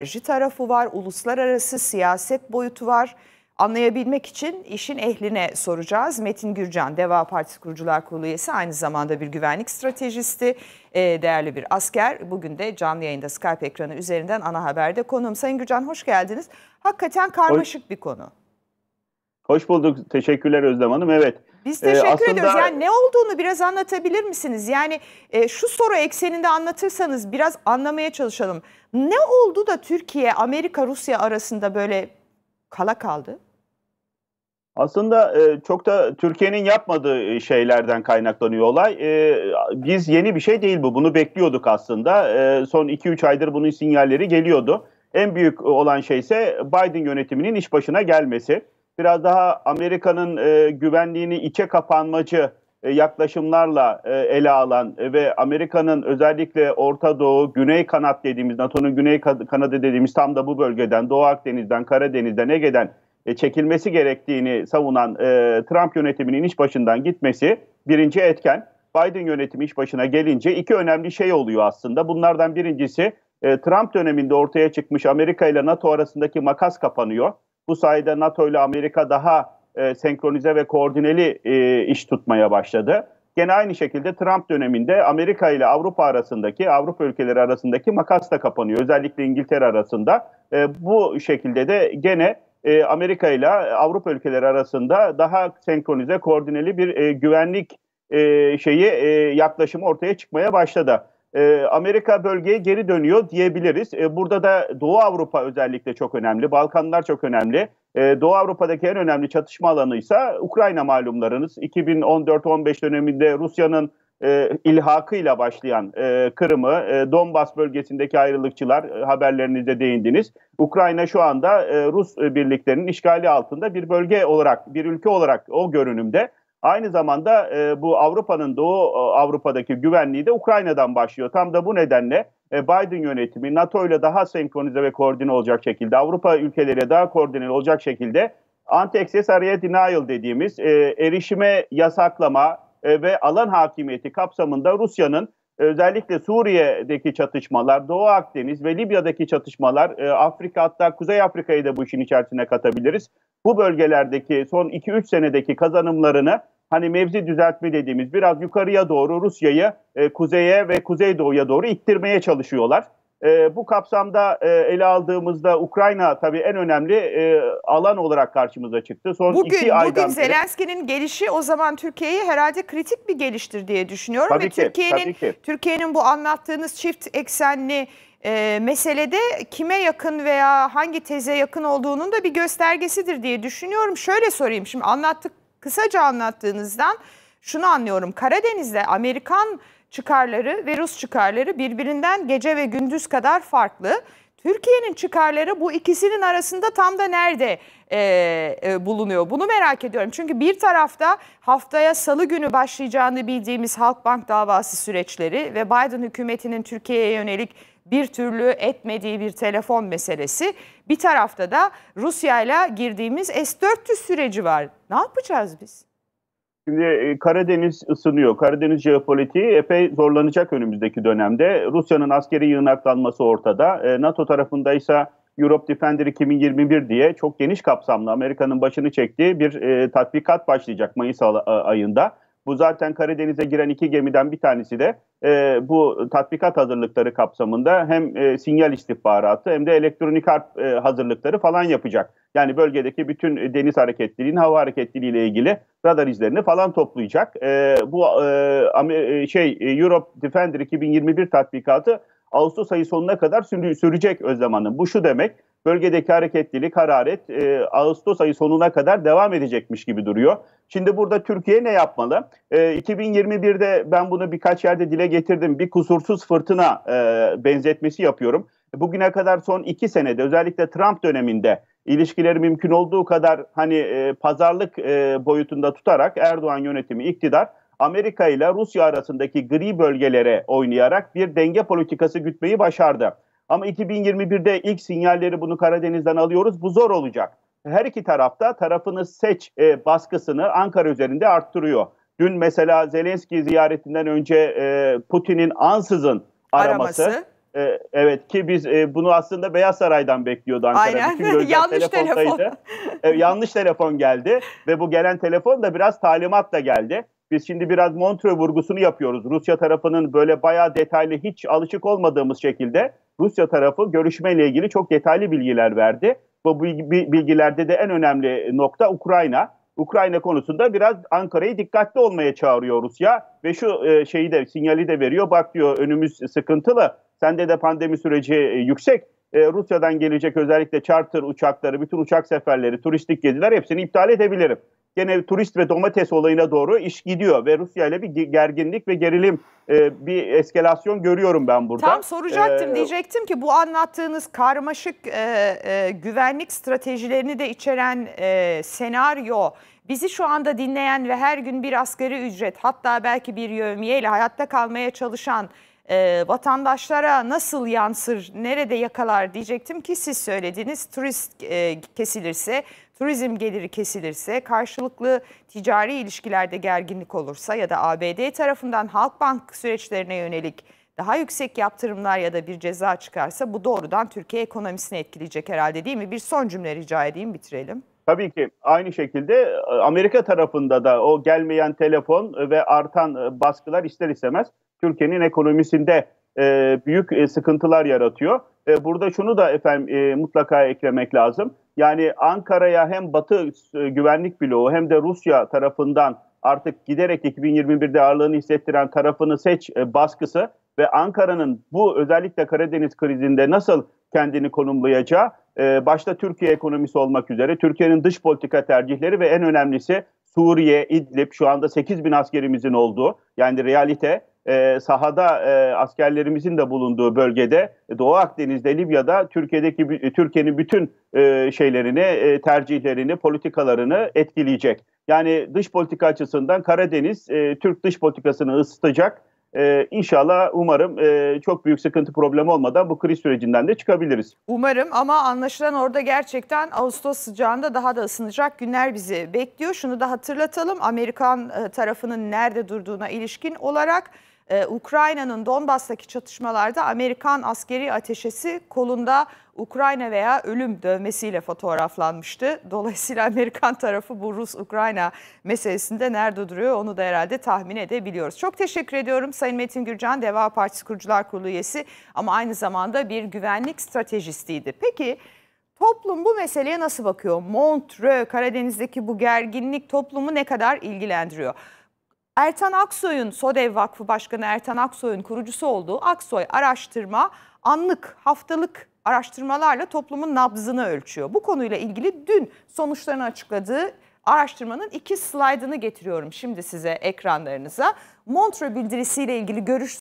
strateji tarafı var, uluslararası siyaset boyutu var. Anlayabilmek için işin ehline soracağız. Metin Gürcan, Deva Partisi Kurucular Kurulu üyesi, aynı zamanda bir güvenlik stratejisti, e, değerli bir asker. Bugün de canlı yayında Skype ekranı üzerinden ana haberde konum. Sayın Gürcan hoş geldiniz. Hakikaten karmaşık hoş, bir konu. Hoş bulduk. Teşekkürler Özlem Hanım. Evet, biz ee, teşekkür aslında... ediyoruz. Yani ne olduğunu biraz anlatabilir misiniz? Yani e, şu soru ekseninde anlatırsanız biraz anlamaya çalışalım. Ne oldu da Türkiye, Amerika, Rusya arasında böyle kala kaldı? Aslında e, çok da Türkiye'nin yapmadığı e, şeylerden kaynaklanıyor olay. E, biz yeni bir şey değil bu. Bunu bekliyorduk aslında. Son 2-3 aydır bunun sinyalleri geliyordu. En büyük olan şey ise Biden yönetiminin iş başına gelmesi biraz daha Amerika'nın e, güvenliğini içe kapanmacı e, yaklaşımlarla e, ele alan e, ve Amerika'nın özellikle Orta Doğu, Güney Kanat dediğimiz, NATO'nun Güney Kanadı dediğimiz tam da bu bölgeden, Doğu Akdeniz'den, Karadeniz'den, Ege'den e, çekilmesi gerektiğini savunan e, Trump yönetiminin iş başından gitmesi birinci etken. Biden yönetimi iş başına gelince iki önemli şey oluyor aslında. Bunlardan birincisi e, Trump döneminde ortaya çıkmış Amerika ile NATO arasındaki makas kapanıyor. Bu sayede NATO ile Amerika daha e, senkronize ve koordineli e, iş tutmaya başladı. Gene aynı şekilde Trump döneminde Amerika ile Avrupa arasındaki, Avrupa ülkeleri arasındaki makas da kapanıyor. Özellikle İngiltere arasında. E, bu şekilde de gene e, Amerika ile Avrupa ülkeleri arasında daha senkronize, koordineli bir e, güvenlik e, şeyi e, yaklaşımı ortaya çıkmaya başladı. Ee, Amerika bölgeye geri dönüyor diyebiliriz. Ee, burada da Doğu Avrupa özellikle çok önemli, Balkanlar çok önemli. Ee, Doğu Avrupa'daki en önemli çatışma alanı ise Ukrayna malumlarınız. 2014-15 döneminde Rusya'nın e, ilhakıyla başlayan e, Kırım'ı, e, Donbas bölgesindeki ayrılıkçılar e, haberlerinizde değindiniz. Ukrayna şu anda e, Rus birliklerinin işgali altında bir bölge olarak, bir ülke olarak o görünümde. Aynı zamanda e, bu Avrupa'nın Doğu e, Avrupa'daki güvenliği de Ukrayna'dan başlıyor. Tam da bu nedenle e, Biden yönetimi NATO ile daha senkronize ve koordine olacak şekilde, Avrupa ülkeleriyle daha koordine olacak şekilde anti-access area denial dediğimiz e, erişime yasaklama e, ve alan hakimiyeti kapsamında Rusya'nın özellikle Suriye'deki çatışmalar, Doğu Akdeniz ve Libya'daki çatışmalar, e, Afrika hatta Kuzey Afrika'yı da bu işin içerisine katabiliriz bu bölgelerdeki son 2-3 senedeki kazanımlarını hani mevzi düzeltme dediğimiz biraz yukarıya doğru Rusya'yı e, kuzeye ve kuzeydoğuya doğru ittirmeye çalışıyorlar. E, bu kapsamda e, ele aldığımızda Ukrayna tabii en önemli e, alan olarak karşımıza çıktı. Son bugün, iki aydan bugün Zelenski'nin gelişi o zaman Türkiye'yi herhalde kritik bir geliştir diye düşünüyorum tabii ve Türkiye'nin Türkiye'nin bu anlattığınız çift eksenli e, meselede kime yakın veya hangi teze yakın olduğunun da bir göstergesidir diye düşünüyorum. Şöyle sorayım şimdi anlattık kısaca anlattığınızdan şunu anlıyorum. Karadeniz'de Amerikan çıkarları ve Rus çıkarları birbirinden gece ve gündüz kadar farklı. Türkiye'nin çıkarları bu ikisinin arasında tam da nerede e, e, bulunuyor? Bunu merak ediyorum. Çünkü bir tarafta haftaya salı günü başlayacağını bildiğimiz Halkbank davası süreçleri ve Biden hükümetinin Türkiye'ye yönelik bir türlü etmediği bir telefon meselesi. Bir tarafta da Rusya ile girdiğimiz S-400 süreci var. Ne yapacağız biz? Şimdi e, Karadeniz ısınıyor. Karadeniz jeopolitiği epey zorlanacak önümüzdeki dönemde. Rusya'nın askeri yığınaklanması ortada. E, NATO tarafındaysa, ise Europe Defender 2021 diye çok geniş kapsamlı Amerika'nın başını çektiği bir e, tatbikat başlayacak Mayıs ayında. Bu zaten Karadeniz'e giren iki gemiden bir tanesi de e, bu tatbikat hazırlıkları kapsamında hem e, sinyal istihbaratı hem de elektronik harp e, hazırlıkları falan yapacak. Yani bölgedeki bütün deniz hareketliliğinin hava hareketliliği ile ilgili radar izlerini falan toplayacak. E, bu e, e şey e, Europe Defender 2021 tatbikatı Ağustos ayı sonuna kadar sürecek Özlem Hanım. Bu şu demek bölgedeki hareketlilik, hararet e, Ağustos ayı sonuna kadar devam edecekmiş gibi duruyor. Şimdi burada Türkiye ne yapmalı? E, 2021'de ben bunu birkaç yerde dile getirdim. Bir kusursuz fırtına e, benzetmesi yapıyorum. Bugüne kadar son iki senede özellikle Trump döneminde ilişkileri mümkün olduğu kadar hani e, pazarlık e, boyutunda tutarak Erdoğan yönetimi iktidar Amerika ile Rusya arasındaki gri bölgelere oynayarak bir denge politikası gütmeyi başardı. Ama 2021'de ilk sinyalleri bunu Karadeniz'den alıyoruz. Bu zor olacak. Her iki tarafta tarafını seç e, baskısını Ankara üzerinde arttırıyor. Dün mesela Zelenski ziyaretinden önce e, Putin'in ansızın araması. araması. E, evet ki biz e, bunu aslında Beyaz Saray'dan bekliyordu Ankara. Aynen. Bütün yanlış telefon. e, yanlış telefon geldi ve bu gelen telefon da biraz talimatla geldi. Biz şimdi biraz Montreux vurgusunu yapıyoruz. Rusya tarafının böyle bayağı detaylı hiç alışık olmadığımız şekilde Rusya tarafı görüşmeyle ilgili çok detaylı bilgiler verdi. Bu bilgilerde de en önemli nokta Ukrayna. Ukrayna konusunda biraz Ankara'yı dikkatli olmaya çağırıyor Rusya ve şu e, şeyi de sinyali de veriyor. Bak diyor önümüz sıkıntılı. Sende de pandemi süreci e, yüksek. E, Rusya'dan gelecek özellikle charter uçakları, bütün uçak seferleri, turistik geziler hepsini iptal edebilirim gene turist ve domates olayına doğru iş gidiyor ve Rusya ile bir gerginlik ve gerilim e, bir eskalasyon görüyorum ben burada. Tam soracaktım ee, diyecektim ki bu anlattığınız karmaşık e, e, güvenlik stratejilerini de içeren e, senaryo bizi şu anda dinleyen ve her gün bir asgari ücret hatta belki bir yövmiye ile hayatta kalmaya çalışan e, vatandaşlara nasıl yansır, nerede yakalar diyecektim ki siz söylediniz. Turist e, kesilirse, turizm geliri kesilirse, karşılıklı ticari ilişkilerde gerginlik olursa ya da ABD tarafından Halkbank süreçlerine yönelik daha yüksek yaptırımlar ya da bir ceza çıkarsa bu doğrudan Türkiye ekonomisini etkileyecek herhalde değil mi? Bir son cümle rica edeyim bitirelim. Tabii ki aynı şekilde e, Amerika tarafında da o gelmeyen telefon ve artan e, baskılar ister istemez Türkiye'nin ekonomisinde e, büyük e, sıkıntılar yaratıyor. E, burada şunu da efendim e, mutlaka eklemek lazım. Yani Ankara'ya hem Batı e, güvenlik bloğu hem de Rusya tarafından artık giderek 2021'de ağırlığını hissettiren tarafını seç e, baskısı ve Ankara'nın bu özellikle Karadeniz krizinde nasıl kendini konumlayacağı e, başta Türkiye ekonomisi olmak üzere Türkiye'nin dış politika tercihleri ve en önemlisi Suriye, İdlib şu anda 8 bin askerimizin olduğu yani realite e, sahada e, askerlerimizin de bulunduğu bölgede e, Doğu Akdeniz'de Libya'da Türkiye'deki e, Türkiye'nin bütün e, şeylerini e, tercihlerini politikalarını etkileyecek. Yani dış politika açısından Karadeniz e, Türk dış politikasını ısıtacak. Ee, inşallah umarım e, çok büyük sıkıntı problemi olmadan bu kriz sürecinden de çıkabiliriz. Umarım ama anlaşılan orada gerçekten Ağustos sıcağında daha da ısınacak günler bizi bekliyor. Şunu da hatırlatalım Amerikan e, tarafının nerede durduğuna ilişkin olarak ee, Ukrayna'nın Donbas'taki çatışmalarda Amerikan askeri ateşesi kolunda Ukrayna veya ölüm dövmesiyle fotoğraflanmıştı. Dolayısıyla Amerikan tarafı bu Rus-Ukrayna meselesinde nerede duruyor onu da herhalde tahmin edebiliyoruz. Çok teşekkür ediyorum Sayın Metin Gürcan, Deva Partisi Kurucular Kurulu üyesi ama aynı zamanda bir güvenlik stratejistiydi. Peki... Toplum bu meseleye nasıl bakıyor? Montreux, Karadeniz'deki bu gerginlik toplumu ne kadar ilgilendiriyor? Ertan Aksoy'un, SODEV Vakfı Başkanı Ertan Aksoy'un kurucusu olduğu Aksoy Araştırma anlık, haftalık araştırmalarla toplumun nabzını ölçüyor. Bu konuyla ilgili dün sonuçlarını açıkladığı araştırmanın iki slaydını getiriyorum şimdi size ekranlarınıza. Montre bildirisiyle ilgili görüş